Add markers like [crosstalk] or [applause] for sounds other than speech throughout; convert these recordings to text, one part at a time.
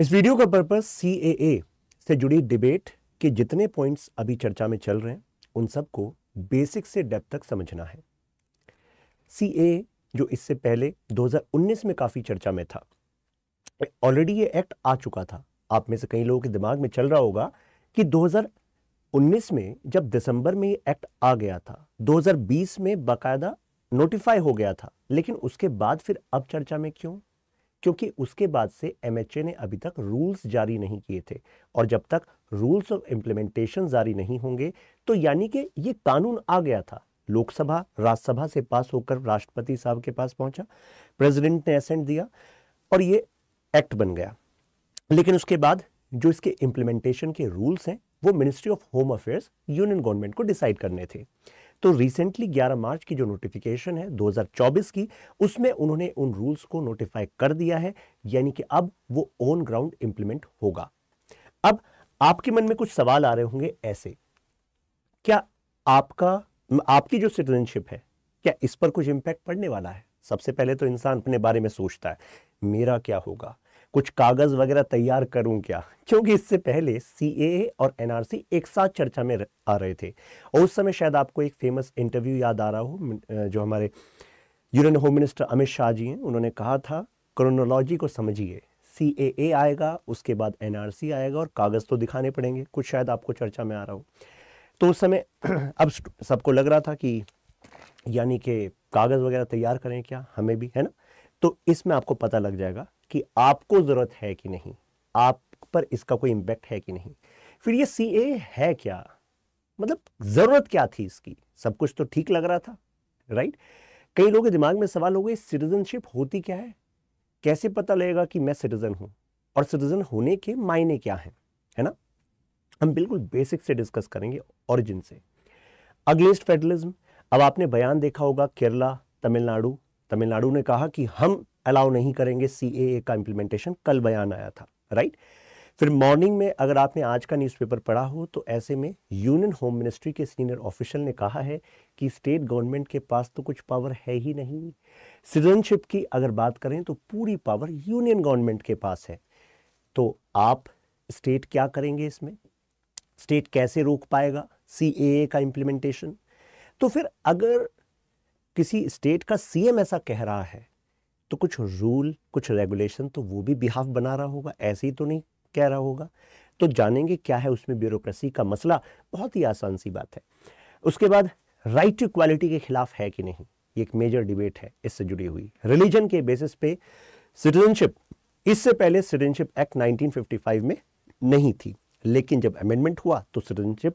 इस वीडियो का पर्पज सी से जुड़ी डिबेट के जितने पॉइंट्स अभी चर्चा में चल रहे हैं उन सबको बेसिक से डेप तक समझना है सी जो इससे पहले 2019 में काफ़ी चर्चा में था ऑलरेडी ये एक्ट आ चुका था आप में से कई लोगों के दिमाग में चल रहा होगा कि 2019 में जब दिसंबर में ये एक्ट आ गया था 2020 में बाकायदा नोटिफाई हो गया था लेकिन उसके बाद फिर अब चर्चा में क्यों क्योंकि उसके बाद से एम ने अभी तक रूल्स जारी नहीं किए थे और जब तक रूल्स ऑफ इम्प्लीमेंटेशन जारी नहीं होंगे तो यानी कि ये कानून आ गया था लोकसभा राज्यसभा से पास होकर राष्ट्रपति साहब के पास पहुंचा प्रेसिडेंट ने एसेंट दिया और ये एक्ट बन गया लेकिन उसके बाद जो इसके इम्प्लीमेंटेशन के रूल्स हैं वो ministry of home affairs union government को डिसाइड करने थे तो रिसेंटली 11 मार्च की जो नोटिफिकेशन है 2024 की उसमें उन्होंने उन रूल्स को नोटिफाई कर दिया है यानी कि अब वो ऑन ग्राउंड इंप्लीमेंट होगा अब आपके मन में कुछ सवाल आ रहे होंगे ऐसे क्या आपका आपकी जो सिटीजनशिप है क्या इस पर कुछ इंपैक्ट पड़ने वाला है सबसे पहले तो इंसान अपने बारे में सोचता है मेरा क्या होगा कुछ कागज़ वगैरह तैयार करूं क्या क्योंकि इससे पहले सी और एनआरसी एक साथ चर्चा में आ रहे थे और उस समय शायद आपको एक फेमस इंटरव्यू याद आ रहा हो जो हमारे union home minister Amit Shah ji हैं उन्होंने कहा था क्रोनोलॉजी को समझिए सी आएगा उसके बाद एन आएगा और कागज़ तो दिखाने पड़ेंगे कुछ शायद आपको चर्चा में आ रहा हो तो उस समय [clears throat] अब सबको लग रहा था कि यानी कि कागज़ वगैरह तैयार करें क्या हमें भी है ना तो इसमें आपको पता लग जाएगा कि आपको ज़रूरत है कि नहीं आप पर इसका कोई इम्पैक्ट है कि नहीं फिर ये सी है क्या मतलब ज़रूरत क्या थी इसकी सब कुछ तो ठीक लग रहा था राइट कई लोगों के दिमाग में सवाल हो गए सिटीजनशिप होती क्या है कैसे पता लगेगा कि मैं सिटीज़न हूँ और सिटीज़न होने के मायने क्या हैं है ना हम बिल्कुल बेसिक से डिस्कस करेंगे ओरिजिन से अगेंस्ट फेडरलिज्म अब आपने बयान देखा होगा केरला तमिलनाडु तमिलनाडु ने कहा कि हम अलाउ नहीं करेंगे सी का इम्प्लीमेंटेशन कल बयान आया था राइट फिर मॉर्निंग में अगर आपने आज का न्यूज़पेपर पढ़ा हो तो ऐसे में यूनियन होम मिनिस्ट्री के सीनियर ऑफिशियल ने कहा है कि स्टेट गवर्नमेंट के पास तो कुछ पावर है ही नहीं सिटीजनशिप की अगर बात करें तो पूरी पावर यूनियन गवर्नमेंट के पास है तो आप स्टेट क्या करेंगे इसमें स्टेट कैसे रोक पाएगा सी का इम्प्लीमेंटेशन तो फिर अगर किसी स्टेट का सी ऐसा कह रहा है तो कुछ रूल कुछ रेगुलेशन तो वो भी बिहाफ बना रहा होगा ऐसे ही तो नहीं कह रहा होगा तो जानेंगे क्या है उसमें ब्यूरोक्रेसी का मसला बहुत ही आसान सी बात है उसके बाद राइट टू क्वालिटी के खिलाफ है कि नहीं ये एक मेजर डिबेट है इससे जुड़ी हुई रिलीजन के बेसिस पे सिटीजनशिप इससे पहले सिटीजनशिप एक्ट 1955 में नहीं थी लेकिन जब अमेंडमेंट हुआ तो citizenship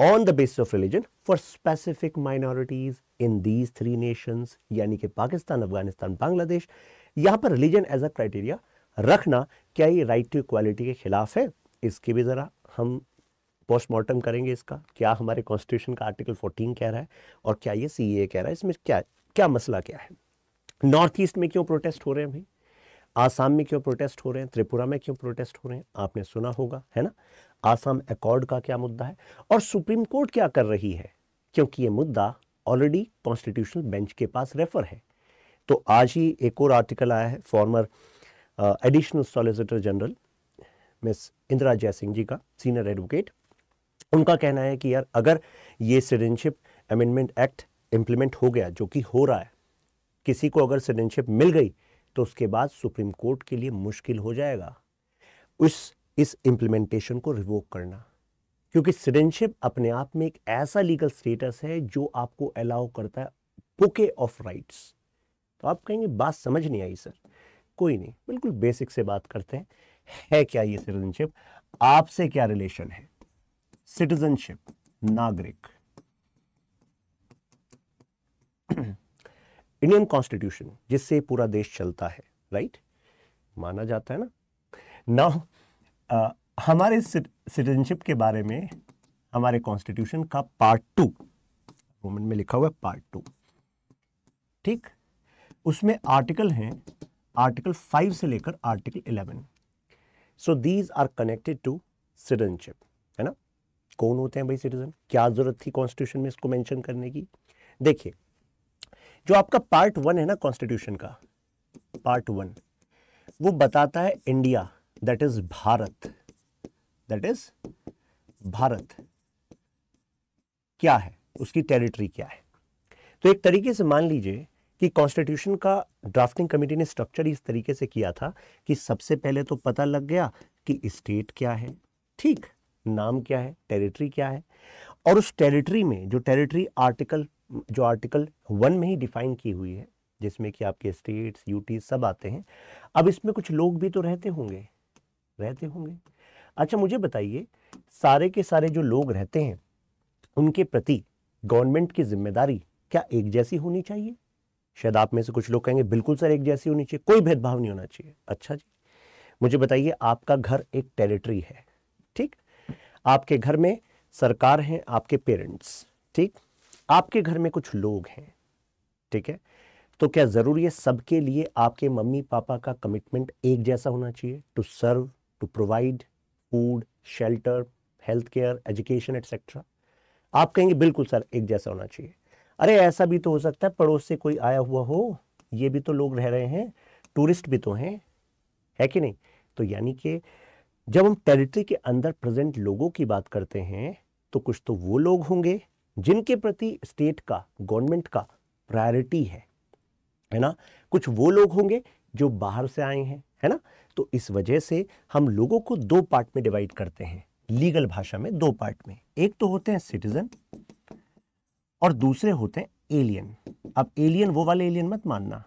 on the basis of religion for specific minorities in these three nations यानी कि पाकिस्तान अफगानिस्तान बांग्लादेश यहां पर रिलीजन एज अ क्राइटेरिया रखना क्या ये राइट टू इक्वालिटी के खिलाफ है इसके भी ज़रा हम पोस्टमार्टम करेंगे इसका क्या हमारे कॉन्स्टिट्यूशन का आर्टिकल 14 कह रहा है और क्या ये सी कह रहा है इसमें क्या क्या मसला क्या है नॉर्थ ईस्ट में क्यों प्रोटेस्ट हो रहे हैं भाई आसाम में क्यों प्रोटेस्ट हो रहे हैं त्रिपुरा में क्यों प्रोटेस्ट हो रहे हैं आपने सुना होगा है ना आसाम अकॉर्ड का क्या मुद्दा है और सुप्रीम कोर्ट क्या कर रही है क्योंकि ये मुद्दा ऑलरेडी कॉन्स्टिट्यूशनल बेंच के पास रेफर है तो आज ही एक और आर्टिकल आया है former additional solicitor general miss Indira Jaising ji का सीनियर एडवोकेट उनका कहना है कि यार अगर ये सिटीजनशिप अमेंडमेंट एक्ट इम्प्लीमेंट हो गया जो कि हो रहा है किसी को अगर सिटीजनशिप मिल गई तो उसके बाद सुप्रीम कोर्ट के लिए मुश्किल हो जाएगा उस इस इंप्लीमेंटेशन को रिवोक करना क्योंकि सिटीजनशिप अपने आप में एक ऐसा लीगल स्टेटस है जो आपको अलाउ करता है बुके ऑफ राइट्स तो आप कहेंगे बात समझ नहीं आई सर कोई नहीं बिल्कुल बेसिक से बात करते हैं है क्या ये सिटीजनशिप आपसे क्या रिलेशन है सिटीजनशिप नागरिक इंडियन कॉन्स्टिट्यूशन जिससे पूरा देश चलता है राइट माना जाता है ना नाउ आ, हमारे सिटीजनशिप के बारे में हमारे कॉन्स्टिट्यूशन का पार्ट टू गवर्नमेंट में लिखा हुआ है पार्ट टू ठीक उसमें आर्टिकल हैं आर्टिकल फाइव से लेकर article eleven so these are connected to citizenship है ना कौन होते हैं भाई सिटीजन क्या जरूरत थी कॉन्स्टिट्यूशन में इसको मेंशन करने की देखिए जो आपका पार्ट वन है ना कॉन्स्टिट्यूशन का पार्ट वन वो बताता है India that is Bharat that is Bharat क्या है उसकी टेरिटरी क्या है तो एक तरीके से मान लीजिए कि कॉन्स्टिट्यूशन का ड्राफ्टिंग कमेटी ने स्ट्रक्चर इस तरीके से किया था कि सबसे पहले तो पता लग गया कि स्टेट क्या है ठीक नाम क्या है टेरिटरी क्या है और उस टेरिटरी में जो टेरिटरी आर्टिकल जो आर्टिकल वन में ही डिफाइन की हुई है जिसमें कि आपके स्टेट्स यूटी सब आते हैं अब इसमें कुछ लोग भी तो रहते होंगे रहते होंगे अच्छा मुझे बताइए सारे के सारे जो लोग रहते हैं उनके प्रति गवर्नमेंट की जिम्मेदारी क्या एक जैसी होनी चाहिए शायद आप में से कुछ लोग कहेंगे बिल्कुल सर एक जैसी होनी चाहिए कोई भेदभाव नहीं होना चाहिए अच्छा जी मुझे बताइए आपका घर एक टेरिटरी है ठीक आपके घर में सरकार है आपके पेरेंट्स ठीक आपके घर में कुछ लोग हैं ठीक है तो क्या जरूरी है सबके लिए आपके मम्मी पापा का कमिटमेंट एक जैसा होना चाहिए to serve to provide food, shelter, health care, education, etc. आप कहेंगे बिल्कुल सर एक जैसा होना चाहिए अरे ऐसा भी तो हो सकता है पड़ोस से कोई आया हुआ हो ये भी तो लोग रह रहे हैं टूरिस्ट भी तो हैं है कि नहीं तो यानी कि जब हम टेरिटरी के अंदर प्रेजेंट लोगों की बात करते हैं तो कुछ तो वो लोग होंगे जिनके प्रति स्टेट का गवर्नमेंट का प्रायोरिटी है है ना कुछ वो लोग होंगे जो बाहर से आए हैं है ना तो इस वजह से हम लोगों को दो पार्ट में डिवाइड करते हैं लीगल भाषा में दो पार्ट में एक तो होते हैं सिटीजन और दूसरे होते हैं एलियन अब एलियन वो वाले एलियन मत मानना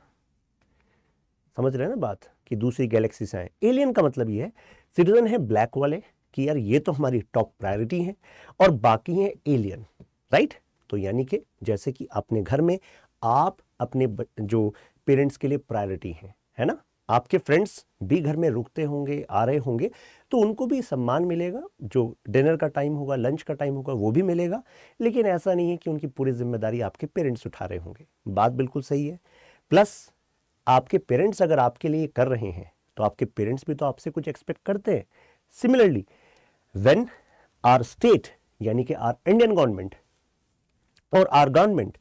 समझ रहे हैं ना बात कि दूसरी गैलेक्सी से आए एलियन का मतलब ये है सिटीजन है ब्लैक वाले कि यार ये तो हमारी टॉप प्रायोरिटी है और बाकी है एलियन राइट तो यानी कि जैसे कि अपने घर में आप अपने जो पेरेंट्स के लिए प्रायोरिटी है, है ना आपके फ्रेंड्स भी घर में रुकते होंगे आ रहे होंगे तो उनको भी सम्मान मिलेगा जो डिनर का टाइम होगा लंच का टाइम होगा वो भी मिलेगा लेकिन ऐसा नहीं है कि उनकी पूरी जिम्मेदारी आपके पेरेंट्स उठा रहे होंगे बात बिल्कुल सही है प्लस आपके पेरेंट्स अगर आपके लिए कर रहे हैं तो आपके पेरेंट्स भी तो आपसे कुछ एक्सपेक्ट करते हैं सिमिलरली वेन आर स्टेट यानी कि आर इंडियन गवर्नमेंट और our government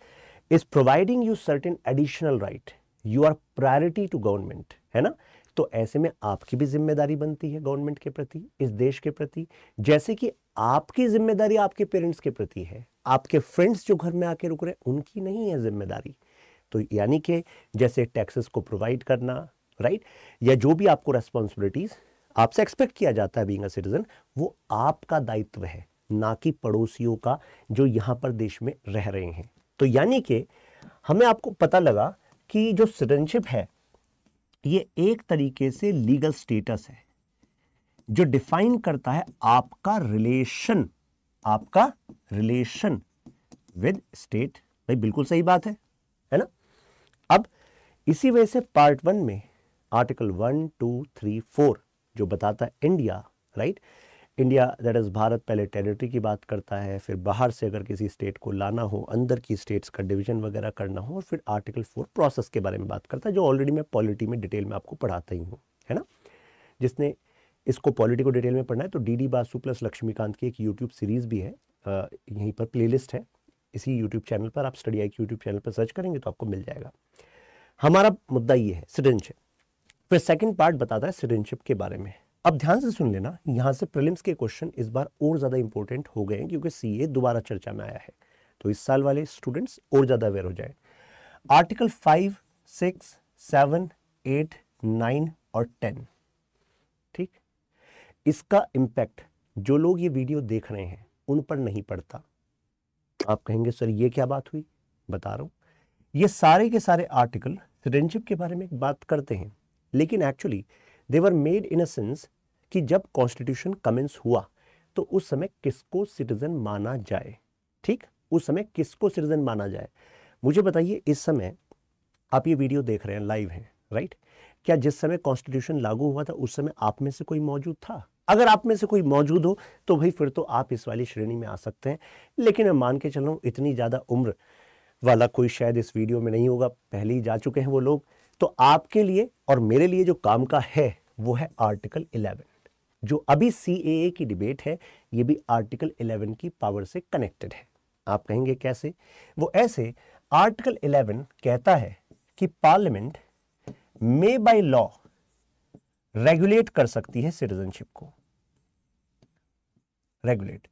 is providing you certain additional right you are priority to government है ना तो ऐसे में आपकी भी जिम्मेदारी बनती है गवर्नमेंट के प्रति इस देश के प्रति जैसे कि आपकी जिम्मेदारी आपके पेरेंट्स के प्रति है आपके फ्रेंड्स जो घर में आके रुक रहे हैं उनकी नहीं है जिम्मेदारी तो यानी कि जैसे टैक्सेस को प्रोवाइड करना राइट या जो भी आपको रेस्पॉन्सिबिलिटीज़ आपसे एक्सपेक्ट किया जाता है बींग अ सिटीजन वो आपका दायित्व है ना कि पड़ोसियों का जो यहां पर देश में रह रहे हैं तो यानी कि हमें आपको पता लगा कि जो सिटीजनशिप है ये एक तरीके से लीगल स्टेटस है जो डिफाइन करता है आपका रिलेशन आपका रिलेशन विद स्टेट भाई बिल्कुल सही बात है है ना अब इसी वजह से पार्ट वन में article one two three four जो बताता है India right right? India that is Bharat पहले टेरिटरी की बात करता है फिर बाहर से अगर किसी स्टेट को लाना हो अंदर की स्टेट्स का डिवीजन वगैरह करना हो और फिर आर्टिकल फोर प्रोसेस के बारे में बात करता है जो ऑलरेडी मैं पॉलिटी में डिटेल में आपको पढ़ाता ही हूँ है ना जिसने इसको पॉलिटी को डिटेल में पढ़ना है तो D D Basu plus Laxmikanth की एक यूट्यूब सीरीज़ भी है यहीं पर प्लेलिस्ट है इसी यूट्यूब चैनल पर आप स्टडी आई के यूट्यूब चैनल पर सर्च करेंगे तो आपको मिल जाएगा हमारा मुद्दा ये है सिटीजनशिप फिर सेकेंड पार्ट बताता है सिटीजनशिप के बारे में अब ध्यान से सुन लेना यहां से प्रिलिम्स के क्वेश्चन इस बार और ज़्यादा इंपॉर्टेंट हो गए हैं क्योंकि सीए दोबारा चर्चा में आया है तो इस साल वाले स्टूडेंट्स और ज़्यादा अवेयर हो जाए article five six seven eight nine और टेन ठीक इसका इंपैक्ट जो लोग ये वीडियो देख रहे हैं उन पर नहीं पड़ता आप कहेंगे सर ये क्या बात हुई बता रहा हूं ये सारे के सारे आर्टिकल सिटीजनशिप के बारे में बात करते हैं लेकिन actually they were made in a sense कि जब कॉन्स्टिट्यूशन कमेंस हुआ तो उस समय किसको सिटीजन माना जाए ठीक उस समय किसको सिटीजन माना जाए मुझे बताइए इस समय आप ये वीडियो देख रहे हैं लाइव हैं राइट क्या जिस समय कॉन्स्टिट्यूशन लागू हुआ था उस समय आप में से कोई मौजूद था अगर आप में से कोई मौजूद हो तो भाई फिर तो आप इस वाली श्रेणी में आ सकते हैं लेकिन मैं मान के चल रहा हूँ इतनी ज़्यादा उम्र वाला कोई शायद इस वीडियो में नहीं होगा पहले ही जा चुके हैं वो लोग तो आपके लिए और मेरे लिए जो काम का है वो है आर्टिकल इलेवन जो अभी सी की डिबेट है ये भी आर्टिकल 11 की पावर से कनेक्टेड है आप कहेंगे कैसे वो ऐसे आर्टिकल 11 कहता है कि parliament may by law regulate कर सकती है सिटीजनशिप को रेगुलेट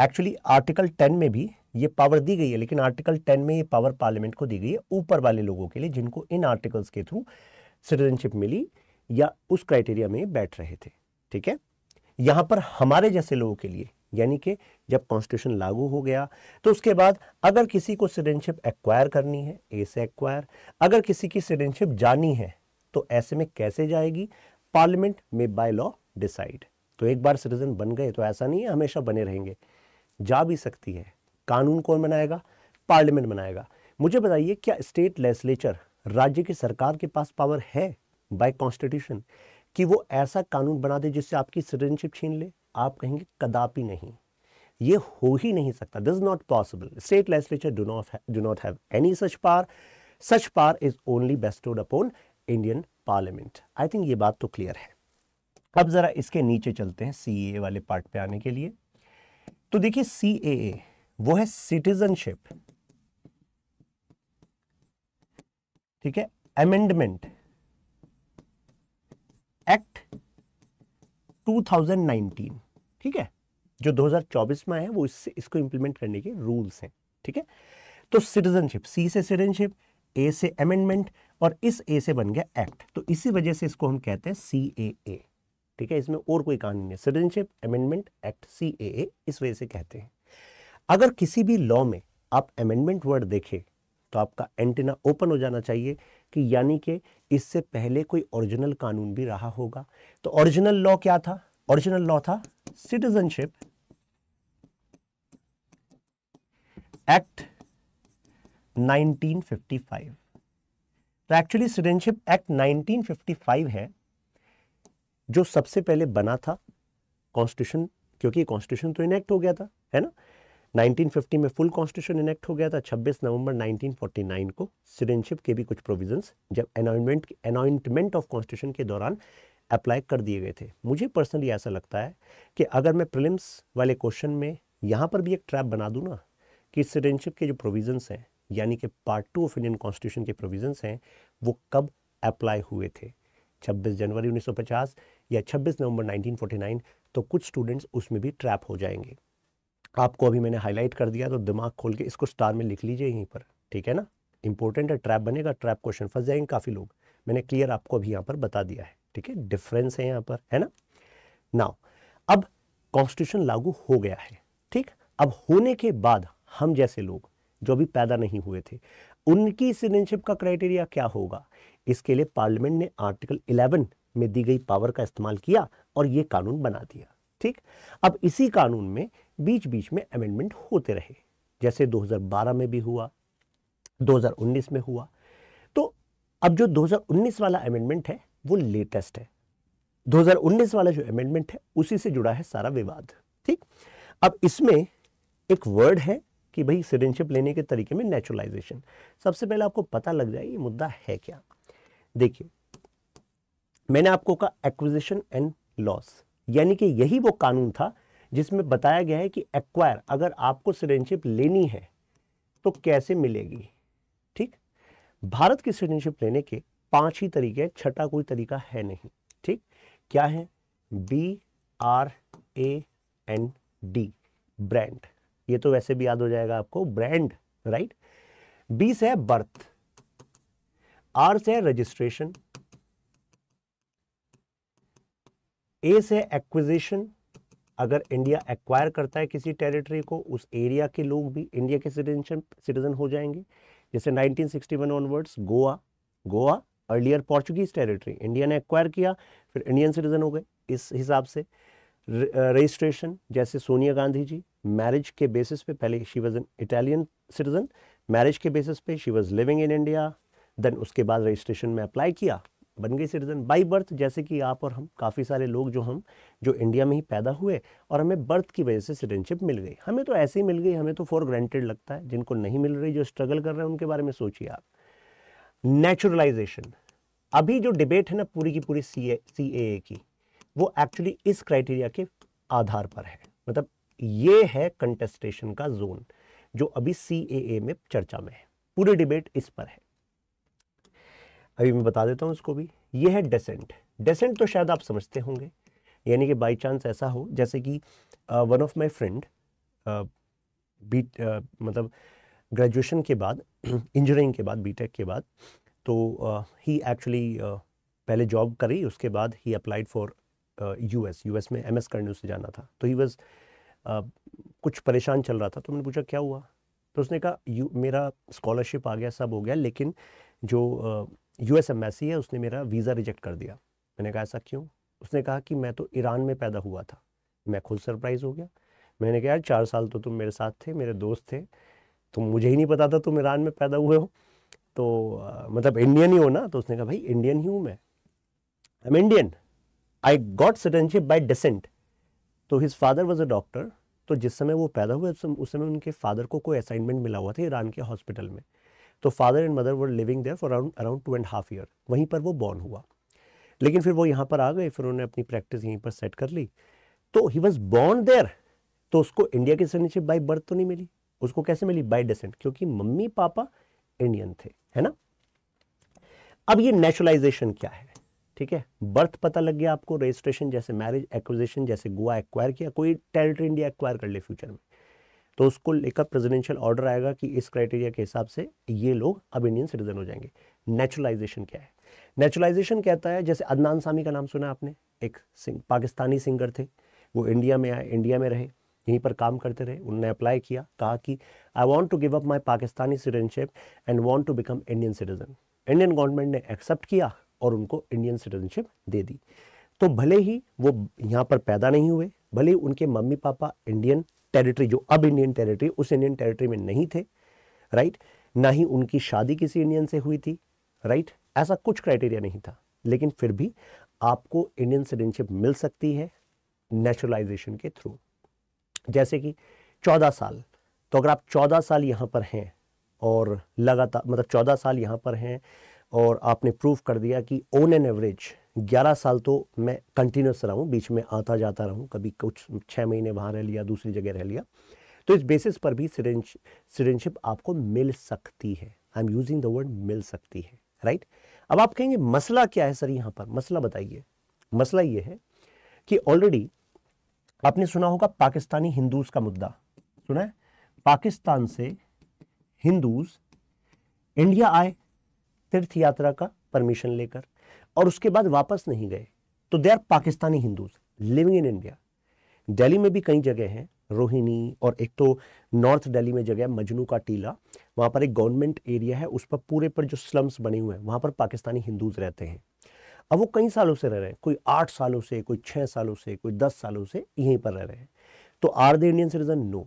एक्चुअली आर्टिकल 10 में भी ये पावर दी गई है लेकिन आर्टिकल 10 में ये पावर पार्लियामेंट को दी गई है ऊपर वाले लोगों के लिए जिनको इन आर्टिकल्स के थ्रू सिटीजनशिप मिली या उस क्राइटेरिया में बैठ रहे थे ठीक है यहां पर हमारे जैसे लोगों के लिए यानी कि जब कॉन्स्टिट्यूशन लागू हो गया तो उसके बाद अगर किसी को सिटीजनशिप एक्वायर करनी है ए से एक्वायर अगर किसी की सिटीजनशिप जानी है तो ऐसे में कैसे जाएगी पार्लियामेंट में बाय लॉ डिसाइड तो एक बार सिटीजन बन गए तो ऐसा नहीं है हमेशा बने रहेंगे जा भी सकती है कानून कौन बनाएगा पार्लियामेंट बनाएगा मुझे बताइए क्या स्टेट लेजिस्लेचर राज्य की सरकार के पास पावर है बाय कॉन्स्टिट्यूशन कि वो ऐसा कानून बना दे जिससे आपकी सिटीजनशिप छीन ले आप कहेंगे कदापि नहीं ये हो ही नहीं सकता this is not possible state legislature do not do not have any such power such power is only bestowed upon Indian parliament I think ये बात तो क्लियर है अब जरा इसके नीचे चलते हैं सी वाले पार्ट पे आने के लिए तो देखिए सी वो है सिटीजनशिप ठीक है अमेंडमेंट एक्ट 2019 ठीक है जो 2024 में है वो इससे इसको इंप्लीमेंट करने के रूल्स हैं ठीक है तो सिटीजनशिप सी से सिटीजनशिप ए से अमेंडमेंट और इस ए से बन गया एक्ट तो इसी वजह से इसको हम कहते हैं सी ए ए ठीक है इसमें और कोई कानून नहीं citizenship amendment act C A A इस वजह से कहते हैं अगर किसी भी लॉ में आप अमेंडमेंट वर्ड देखें तो आपका एंटेना ओपन हो जाना चाहिए कि यानी कि इससे पहले कोई ओरिजिनल कानून भी रहा होगा तो ओरिजिनल लॉ क्या था ओरिजिनल लॉ था सिटीजनशिप एक्ट 1955 तो एक्चुअली सिटीजनशिप एक्ट 1955 है जो सबसे पहले बना था कॉन्स्टिट्यूशन क्योंकि कॉन्स्टिट्यूशन तो इनेक्ट हो गया था है ना 1950 में फुल कॉन्स्टिट्यूशन इनेक्ट हो गया था 26 नवंबर 1949 को सिटीजनशिप के भी कुछ प्रोविजंस जब अनॉइंटमेंट अनॉइंटमेंट ऑफ कॉन्स्टिट्यूशन के दौरान अप्लाई कर दिए गए थे मुझे पर्सनली ऐसा लगता है कि अगर मैं प्रिलिम्स वाले क्वेश्चन में यहाँ पर भी एक ट्रैप बना दूँ ना कि सिटीजनशिप के जो प्रोविजन हैं यानी कि part two of Indian constitution के प्रोविजन्स हैं वो कब अप्लाई हुए थे छब्बीस जनवरी उन्नीस या छब्बीस नवंबर नाइनटीन तो कुछ स्टूडेंट्स उसमें भी ट्रैप हो जाएंगे आपको अभी मैंने हाईलाइट कर दिया तो दिमाग खोल के इसको स्टार में लिख लीजिए यहीं पर ठीक है ना इंपॉर्टेंट है ट्रैप बनेगा ट्रैप क्वेश्चन फंस जाएंगे काफ़ी लोग मैंने क्लियर आपको अभी यहाँ पर बता दिया है ठीक है डिफरेंस है यहाँ पर है ना नाउ अब कॉन्स्टिट्यूशन लागू हो गया है ठीक अब होने के बाद हम जैसे लोग जो अभी पैदा नहीं हुए थे उनकी सिटीजनशिप का क्राइटेरिया क्या होगा इसके लिए पार्लियामेंट ने आर्टिकल 11 में दी गई पावर का इस्तेमाल किया और ये कानून बना दिया ठीक अब इसी कानून में बीच बीच में अमेंडमेंट होते रहे जैसे 2012 में भी हुआ 2019 में हुआ तो अब जो 2019 वाला अमेंडमेंट है वो लेटेस्ट है 2019 वाला जो अमेंडमेंट है उसी से जुड़ा है सारा विवाद ठीक अब इसमें एक वर्ड है कि भाई सिटीजनशिप लेने के तरीके में नेचुरलाइजेशन सबसे पहले आपको पता लग जाए ये मुद्दा है क्या देखिए मैंने आपको कहा एक्विजिशन एंड लॉस यानी कि यही वो कानून था जिसमें बताया गया है कि एक्वायर अगर आपको सिटीजनशिप लेनी है तो कैसे मिलेगी ठीक भारत की सिटीजनशिप लेने के पांच ही तरीके हैं छठा कोई तरीका है नहीं ठीक क्या है B R A N D brand ये तो वैसे भी याद हो जाएगा आपको ब्रांड राइट बी से है बर्थ आर से है रजिस्ट्रेशन ए से एक्विजिशन अगर इंडिया एक्वायर करता है किसी टेरिटरी को उस एरिया के लोग भी इंडिया के सिटीजन सिटीजन हो जाएंगे जैसे 1961 onwards Goa Goa earlier Portuguese territory India ने एक्वायर किया फिर इंडियन सिटीजन हो गए इस हिसाब से रजिस्ट्रेशन uh, जैसे सोनिया गांधी जी मैरिज के बेसिस पे पहले she was an Italian citizen marriage के बेसिस पे she was living in India then उसके बाद रजिस्ट्रेशन में अप्लाई किया बन गई सिटीज़न बाई बर्थ जैसे कि आप और हम काफ़ी सारे लोग जो हम जो इंडिया में ही पैदा हुए और हमें बर्थ की वजह से सिटीजनशिप मिल गई हमें तो ऐसे ही मिल गई हमें तो फॉर ग्रांटेड लगता है जिनको नहीं मिल रही जो स्ट्रगल कर रहे हैं उनके बारे में सोचिए आप नेचुरलाइजेशन अभी जो डिबेट है ना पूरी की पूरी सी ए की वो एक्चुअली इस क्राइटेरिया के आधार पर है मतलब ये है कंटेस्टेशन का जोन जो अभी सी में चर्चा में है पूरी डिबेट इस पर है अभी मैं बता देता हूँ उसको भी ये है डेसेंट डेसेंट तो शायद आप समझते होंगे यानी कि बाई चांस ऐसा हो जैसे कि वन ऑफ माई फ्रेंड बी मतलब ग्रेजुएशन के बाद इंजीनियरिंग [clears throat] के बाद बीटेक के बाद तो ही uh, एक्चुअली uh, पहले जॉब करी उसके बाद ही applied for U U S में एस करने उसे जाना था तो ही वॉज uh, कुछ परेशान चल रहा था तो मैंने पूछा क्या हुआ तो उसने कहा यू मेरा स्कॉलरशिप आ गया सब हो गया लेकिन जो uh, यू एस एम्बेसी है उसने मेरा वीज़ा रिजेक्ट कर दिया मैंने कहा ऐसा क्यों उसने कहा कि मैं तो ईरान में पैदा हुआ था मैं खुद सरप्राइज़ हो गया मैंने कहा यार चार साल तो तुम मेरे साथ थे मेरे दोस्त थे तुम मुझे ही नहीं पता था तुम ईरान में पैदा हुए हो तो आ, मतलब इंडियन ही हो ना तो उसने कहा भाई इंडियन ही हूँ मैं I am Indian I got citizenship by descent तो his father was a doctor तो जिस समय वो पैदा हुए उस समय उनके फादर को कोई असाइनमेंट मिला हुआ था ईरान के हॉस्पिटल में तो father and mother were living there for around around two and half year वहीं पर वो बॉर्न हुआ लेकिन फिर वो यहाँ पर आ गए फिर उन्होंने अपनी प्रैक्टिस यहीं पर सेट कर ली तो ही वॉज बॉर्न देयर तो उसको इंडिया की सिटीजनशिप बाई बर्थ तो नहीं मिली उसको कैसे मिली बाई डिसेंट क्योंकि मम्मी पापा इंडियन थे है ना अब ये नेचुरलाइजेशन क्या है ठीक है बर्थ पता लग गया आपको रजिस्ट्रेशन जैसे मैरिज एक्विजिशन जैसे गोवा एक्वायर किया कोई टेरिटरी इंडिया एक्वायर कर ले फ्यूचर में तो उसको लेकर प्रेजिडेंशियल ऑर्डर आएगा कि इस क्राइटेरिया के हिसाब से ये लोग अब इंडियन सिटीजन हो जाएंगे नेचुरलाइजेशन क्या है नेचुरलाइजेशन कहता है जैसे अदनान सामी का नाम सुना आपने एक सिंग पाकिस्तानी सिंगर थे वो इंडिया में आए इंडिया में रहे यहीं पर काम करते रहे उन्होंने अप्लाई किया कहा कि I want to give up my Pakistani citizenship and want to become Indian citizen Indian government ने एक्सेप्ट किया और उनको इंडियन सिटीजनशिप दे दी तो भले ही वो यहाँ पर पैदा नहीं हुए भले ही उनके मम्मी पापा इंडियन टेरिटरी जो अब इंडियन टेरिटरी उस इंडियन टेरिटरी में नहीं थे राइट ना ही उनकी शादी किसी इंडियन से हुई थी राइट ऐसा कुछ क्राइटेरिया नहीं था लेकिन फिर भी आपको इंडियन सिटीजनशिप मिल सकती है नेचुरलाइजेशन के थ्रू जैसे कि चौदह साल तो अगर आप चौदह साल यहाँ पर हैं और लगातार मतलब चौदह साल यहाँ पर हैं और आपने प्रूव कर दिया कि ओन एन एवरेज 11 साल तो मैं कंटिन्यूस रहा हूँ बीच में आता जाता रहा हूँ कभी कुछ छः महीने वहाँ रह लिया दूसरी जगह रह लिया तो इस बेसिस पर भी सिटीजनशिप आपको मिल सकती है I am using the word मिल सकती है राइट अब आप कहेंगे मसला क्या है सर यहाँ पर मसला बताइए मसला ये है कि ऑलरेडी आपने सुना होगा पाकिस्तानी हिंदूज का मुद्दा सुना है पाकिस्तान से हिंदूज इंडिया आए तीर्थ यात्रा का परमिशन लेकर और उसके बाद वापस नहीं गए तो they are Pakistani Hindus living in India Delhi में भी कई जगह हैं रोहिणी और एक तो नॉर्थ दिल्ली में जगह है मजनू का टीला वहाँ पर एक गवर्नमेंट एरिया है उस पर पूरे पर जो स्लम्स बने हुए हैं वहाँ पर पाकिस्तानी हिंदूज रहते हैं अब वो कई सालों से रह रहे हैं कोई आठ सालों से कोई छः सालों से कोई दस सालों से यहीं पर रह रहे हैं तो are the Indian citizen no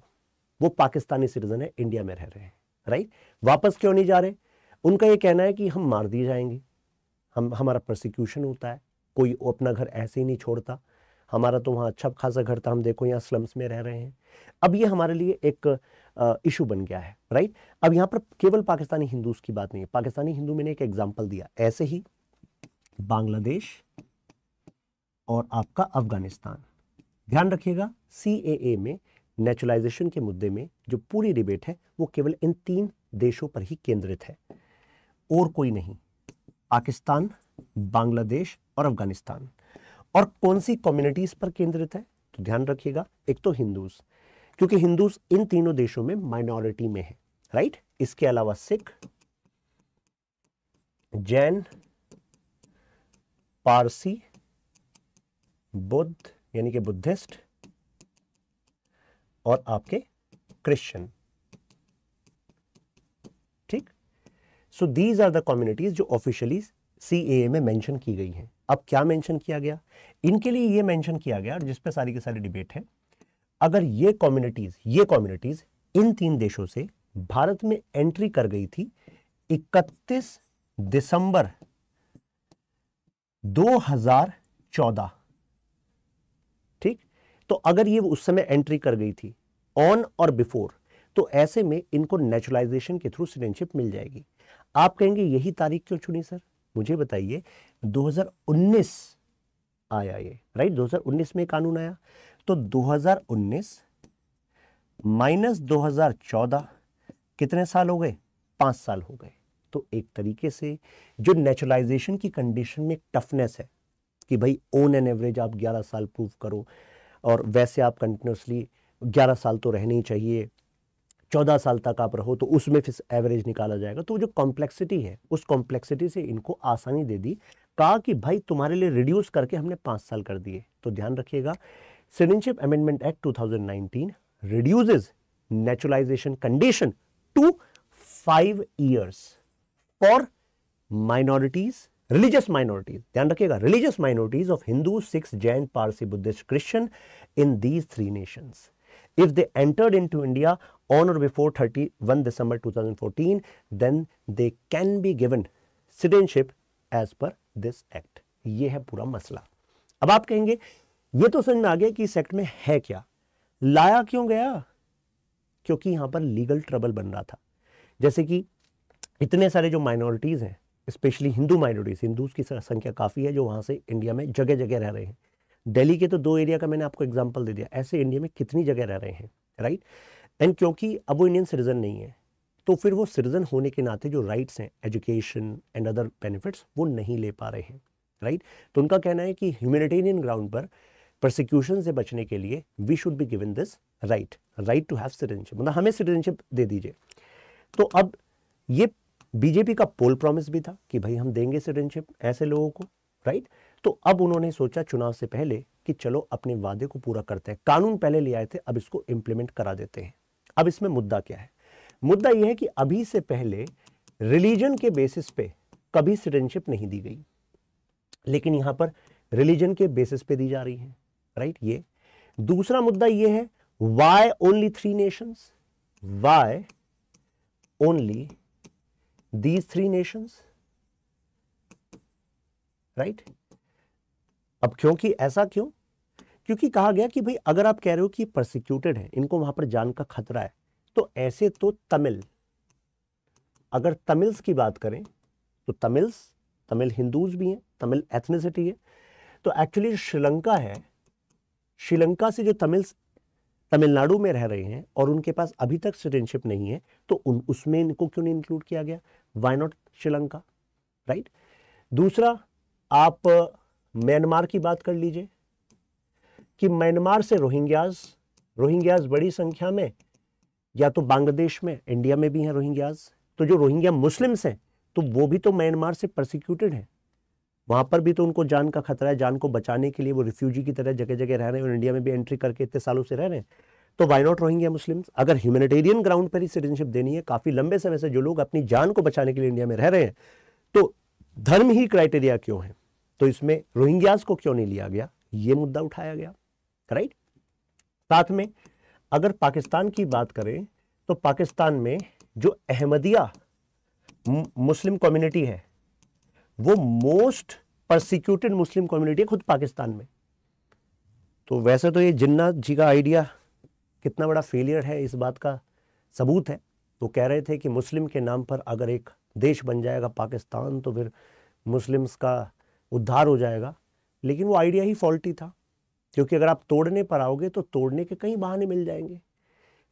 वो पाकिस्तानी सिटीजन है इंडिया में रह रहे हैं राइट वापस क्यों नहीं जा रहे उनका ये कहना है कि हम मार दिए जाएंगे हम हमारा प्रोसिक्यूशन होता है कोई अपना घर ऐसे ही नहीं छोड़ता हमारा तो वहाँ अच्छा खासा घर था हम देखो यहाँ स्लम्स में रह रहे हैं अब ये हमारे लिए एक इशू बन गया है राइट अब यहाँ पर केवल पाकिस्तानी हिंदू की बात नहीं है पाकिस्तानी हिंदू मैंने एक एग्जाम्पल दिया ऐसे ही बांग्लादेश और आपका अफगानिस्तान ध्यान रखिएगा सी में नेचुरलाइजेशन के मुद्दे में जो पूरी डिबेट है वो केवल इन तीन देशों पर ही केंद्रित है और कोई नहीं पाकिस्तान बांग्लादेश और अफगानिस्तान और कौन सी कम्युनिटीज पर केंद्रित है तो ध्यान रखिएगा एक तो हिंदूज क्योंकि हिंदूज इन तीनों देशों में माइनॉरिटी में है राइट इसके अलावा सिख जैन पारसी बुद्ध यानी कि बुद्धिस्ट और आपके Christian so these are the communities जो ऑफिशियली सी में मेंशन की गई हैं अब क्या मेंशन किया गया इनके लिए ये मेंशन किया गया और जिस पे सारी की सारी डिबेट है अगर ये कम्युनिटीज़ ये कम्युनिटीज़ इन तीन देशों से भारत में एंट्री कर गई थी 31 दिसंबर 2014 ठीक तो अगर ये उस समय एंट्री कर गई थी ऑन और बिफोर तो ऐसे में इनको नेचुरलाइजेशन के थ्रू सिटीजनशिप मिल जाएगी आप कहेंगे यही तारीख क्यों चुनी सर मुझे बताइए 2019 आया ये राइट 2019 में कानून आया तो 2019 माइनस 2014 कितने साल हो गए पांच साल हो गए तो एक तरीके से जो नेचुरलाइजेशन की कंडीशन में टफनेस है कि भाई ओन एन एवरेज आप 11 साल प्रूव करो और वैसे आप कंटिन्यूसली 11 साल तो रहने ही चाहिए चौदह साल तक आप रहो तो उसमें फिर एवरेज निकाला जाएगा तो जो कॉम्प्लेक्सिटी है उस कॉम्प्लेक्सिटी से इनको आसानी दे दी कहा कि भाई तुम्हारे लिए रिड्यूस करके हमने पाँच साल कर दिए तो ध्यान रखिएगा citizenship amendment act 2019 reduces naturalisation condition to five years for minorities religious minorities ध्यान रखिएगा religious minorities of Hindu Sikh Jain Parsi Buddhist Christian in these three nations they entered in to India on और before thirty one December two thousand fourteen then they can be given citizenship as per this act ये है पूरा मसला अब आप कहेंगे ये तो समझ में आ गया कि इस एक्ट में है क्या लाया क्यों गया क्योंकि यहां पर लीगल ट्रबल बन रहा था जैसे कि इतने सारे जो माइनॉरिटीज़ हैं स्पेशली हिंदू माइनॉरिटीज़ हिंदूज़ की संख्या काफ़ी है जो वहां से इंडिया में जगह जगह रह रहे हैं दिल्ली के तो दो एरिया का मैंने आपको एग्जाम्पल दे दिया ऐसे इंडिया में कितनी जगह रह रहे हैं राइट एंड क्योंकि अब वो इंडियन सिटीजन नहीं है तो फिर वो सिटीजन होने के नाते जो राइट्स हैं एजुकेशन एंड अदर बेनिफिट्स वो नहीं ले पा रहे हैं राइट तो उनका कहना है कि ह्यूमैनिटेरियन ग्राउंड पर प्रोसिक्यूशन से बचने के लिए we should be given this right right to have citizenship मतलब हमें सिटीजनशिप दे दीजिए तो अब ये बीजेपी का पोल प्रॉमिस भी था कि भाई हम देंगे सिटीजनशिप ऐसे लोगों को राइट right? तो अब उन्होंने सोचा चुनाव से पहले कि चलो अपने वादे को पूरा करते हैं कानून पहले ले आए थे अब इसको इंप्लीमेंट करा देते हैं अब इसमें मुद्दा क्या है मुद्दा यह है कि अभी से पहले रिलीजन के बेसिस पे कभी सिटीजनशिप नहीं दी गई लेकिन यहां पर रिलीजन के बेसिस पे दी जा रही है राइट ये दूसरा मुद्दा यह है why only three nations why only these three nations right अब क्योंकि ऐसा क्यों क्योंकि कहा गया कि भाई अगर आप कह रहे हो कि प्रोसिक्यूटेड है इनको वहां पर जान का खतरा है तो ऐसे तो तमिल अगर तमिल्स की बात करें तो तमिल्स तमिल हिंदूज भी हैं तमिल एथनिसिटी है तो एक्चुअली श्रीलंका है श्रीलंका से जो तमिल्स तमिलनाडु में रह रहे हैं और उनके पास अभी तक सिटीजनशिप नहीं है तो उन उसमें इनको क्यों नहीं इंक्लूड किया गया वाई नॉट श्रीलंका राइट दूसरा आप म्यांमार की बात कर लीजिए कि म्यांमार से रोहिंग्याज रोहिंग्याज बड़ी संख्या में या तो बांग्लादेश में इंडिया में भी हैं रोहिंग्याज तो जो रोहिंग्या मुस्लिम्स हैं तो वो भी तो म्यांमार से प्रोसिक्यूटेड है वहां पर भी तो उनको जान का खतरा है जान को बचाने के लिए वो रिफ्यूजी की तरह जगह जगह रह रहे हैं और इंडिया में भी एंट्री करके इतने सालों से रह रहे हैं तो वाई नॉट रोहिंग्या मुस्लिम अगर ह्यूमैनिटेरियन ग्राउंड पर ही सिटीजनशिप देनी है काफ़ी लंबे समय से जो लोग अपनी जान को बचाने के लिए इंडिया में रह रहे हैं तो धर्म ही क्राइटेरिया क्यों है तो इसमें रोहिंग्यास को क्यों नहीं लिया गया यह मुद्दा उठाया गया राइट साथ में अगर पाकिस्तान की बात करें तो पाकिस्तान में जो अहमदिया मुस्लिम कम्युनिटी है वो मोस्ट परसिक्यूटेड मुस्लिम कम्युनिटी है खुद पाकिस्तान में तो वैसे तो ये जिन्ना जी का आइडिया कितना बड़ा फेलियर है इस बात का सबूत है वो कह रहे थे कि मुस्लिम के नाम पर अगर एक देश बन जाएगा पाकिस्तान तो फिर मुस्लिम्स का उद्धार हो जाएगा लेकिन वो आइडिया ही फॉल्टी था क्योंकि अगर आप तोड़ने पर आओगे तो तोड़ने के कई बहाने मिल जाएंगे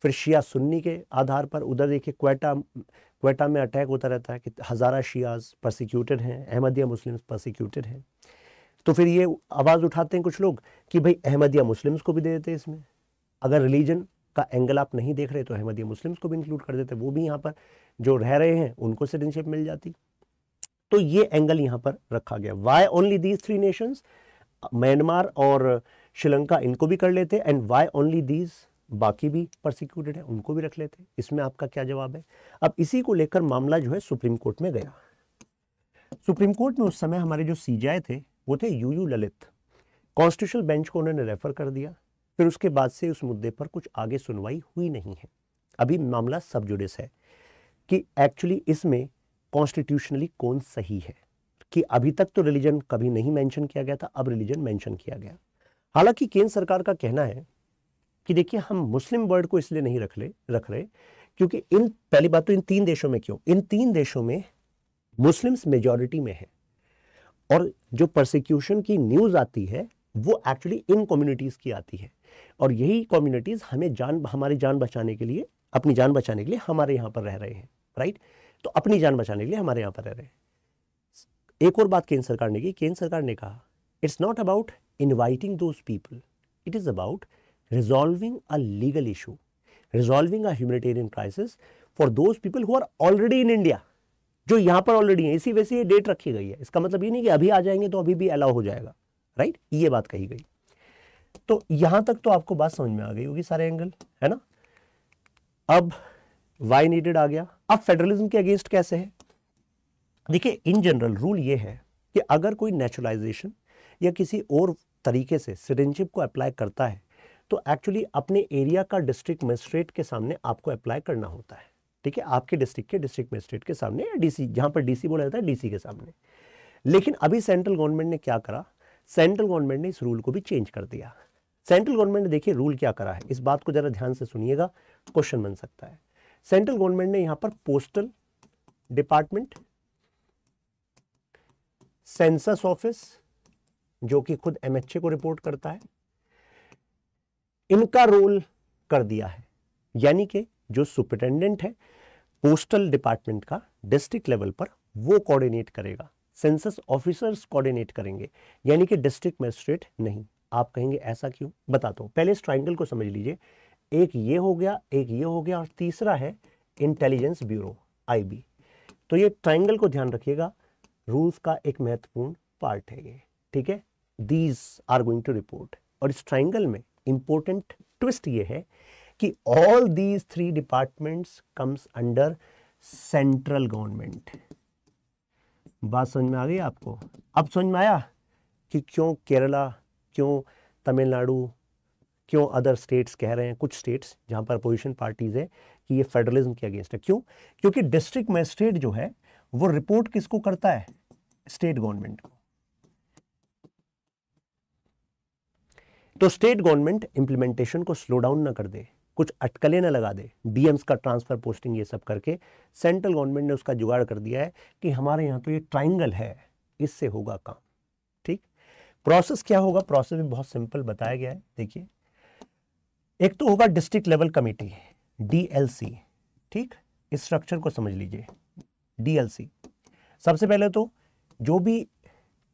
फिर शिया सुन्नी के आधार पर उधर देखिए क्वेटा क्वेटा में अटैक होता रहता है कि हज़ारा शियाज प्रोसिक्यूटेड हैं अहमदिया मुस्लिम्स प्रोसिक्यूटेड हैं तो फिर ये आवाज़ उठाते हैं कुछ लोग कि भाई अहमदिया मुस्लिम्स को भी दे देते इसमें अगर रिलीजन का एंगल आप नहीं देख रहे तो अहमदिया मुस्लिम्स को भी इंक्लूड कर देते वो भी यहाँ पर जो रह रहे हैं उनको सिटीजनशिप मिल जाती तो ये एंगल यहां पर रखा गया why only these three nation Myanmar और श्रीलंका इनको भी कर लेते एंड वाई ओनली दीज बाकी भी प्रोसिक्यूटेड है उनको भी रख लेते इसमें आपका क्या जवाब है अब इसी को लेकर मामला जो है सुप्रीम कोर्ट में गया सुप्रीम कोर्ट में उस समय हमारे जो सीजाए थे वो थे U U Lalit constitution bench को उन्होंने रेफर कर दिया फिर उसके बाद से उस मुद्दे पर कुछ आगे सुनवाई हुई नहीं है अभी मामला सब जुडिस है कि एक्चुअली इसमें कॉन्स्टिट्यूशनली कौन सही है कि अभी तक तो रिलीजन कभी नहीं मेंशन किया गया था अब रिलीजन मेंशन किया गया हालांकि केंद्र सरकार का कहना है कि देखिए हम मुस्लिम वर्ल्ड को इसलिए नहीं रख ले रख रहे क्योंकि इन पहली बात तो इन तीन देशों में क्यों इन तीन देशों में मुस्लिम्स मेजॉरिटी में है और जो प्रोसिक्यूशन की न्यूज़ आती है वो एक्चुअली इन कम्युनिटीज़ की आती है और यही कम्युनिटीज़ हमें जान हमारी जान बचाने के लिए अपनी जान बचाने के लिए हमारे यहाँ पर रह रहे हैं राइट right? तो अपनी जान बचाने के लिए हमारे यहाँ पर रह रहे हैं एक और बात केंद्र सरकार ने की केंद्र सरकार ने कहा it's not about inviting those people it is about resolving a legal issue resolving a humanitarian crisis for those people who are already in India जो यहां पर ऑलरेडी है इसी वजह से ये डेट रखी गई है इसका मतलब ये नहीं कि अभी आ जाएंगे तो अभी भी अलाउ हो जाएगा राइट right? ये बात कही गई तो यहां तक तो आपको बात समझ में आ गई होगी सारे एंगल है ना अब वाई नीडेड आ गया अब फेडरलिज्म के अगेंस्ट कैसे है देखिए इन जनरल रूल ये है कि अगर कोई नेचुरलाइजेशन या किसी और तरीके से सिटीजनशिप को अप्लाई करता है तो एक्चुअली अपने एरिया का डिस्ट्रिक्ट मजिस्ट्रेट के सामने आपको अप्लाई करना होता है ठीक है आपके डिस्ट्रिक्ट के डिस्ट्रिक्ट मजिस्ट्रेट के सामने या डीसी जहाँ पर डीसी बोला जाता है डीसी के सामने लेकिन अभी सेंट्रल गवर्नमेंट ने क्या करा सेंट्रल गवर्नमेंट ने इस रूल को भी चेंज कर दिया सेंट्रल गवर्नमेंट ने देखिए रूल क्या करा है इस बात को ज़रा ध्यान से सुनिएगा क्वेश्चन बन सकता है सेंट्रल गवर्नमेंट ने यहां पर पोस्टल डिपार्टमेंट सेंसस ऑफिस जो कि खुद एमएचए को रिपोर्ट करता है इनका रोल कर दिया है यानी कि जो सुपरिटेंडेंट है पोस्टल डिपार्टमेंट का डिस्ट्रिक्ट लेवल पर वो कोऑर्डिनेट करेगा सेंसस ऑफिसर्स कोऑर्डिनेट करेंगे यानी कि डिस्ट्रिक्ट मजिस्ट्रेट नहीं आप कहेंगे ऐसा क्यों बता दो पहले इस ट्राइंगल को समझ लीजिए एक ये हो गया एक ये हो गया और तीसरा है इंटेलिजेंस ब्यूरो आईबी तो ये ट्राइंगल को ध्यान रखिएगा रूल्स का एक महत्वपूर्ण पार्ट है ये ठीक है these are going to report और इस ट्राइंगल में इंपॉर्टेंट ट्विस्ट ये है कि all these three departments comes under central government बात समझ में आ गई आपको अब समझ में आया कि क्यों केरला क्यों तमिलनाडु क्यों अदर स्टेट्स कह रहे हैं कुछ स्टेट्स जहां पर अपोजिशन पार्टीज़ है कि ये फेडरलिज्म के अगेंस्ट है क्यों क्योंकि डिस्ट्रिक्ट मजिस्ट्रेट जो है वो रिपोर्ट किसको करता है स्टेट गवर्नमेंट को तो स्टेट गवर्नमेंट इम्प्लीमेंटेशन को स्लो डाउन ना कर दे कुछ अटकलें ना लगा दे डीएम्स का ट्रांसफ़र पोस्टिंग ये सब करके सेंट्रल गवर्नमेंट ने उसका जुगाड़ कर दिया है कि हमारे यहाँ तो ये ट्राइंगल है इससे होगा काम ठीक प्रोसेस क्या होगा प्रोसेस भी बहुत सिंपल बताया गया है देखिए एक तो होगा डिस्ट्रिक्ट लेवल कमेटी डीएलसी ठीक इस स्ट्रक्चर को समझ लीजिए डीएलसी सबसे पहले तो जो भी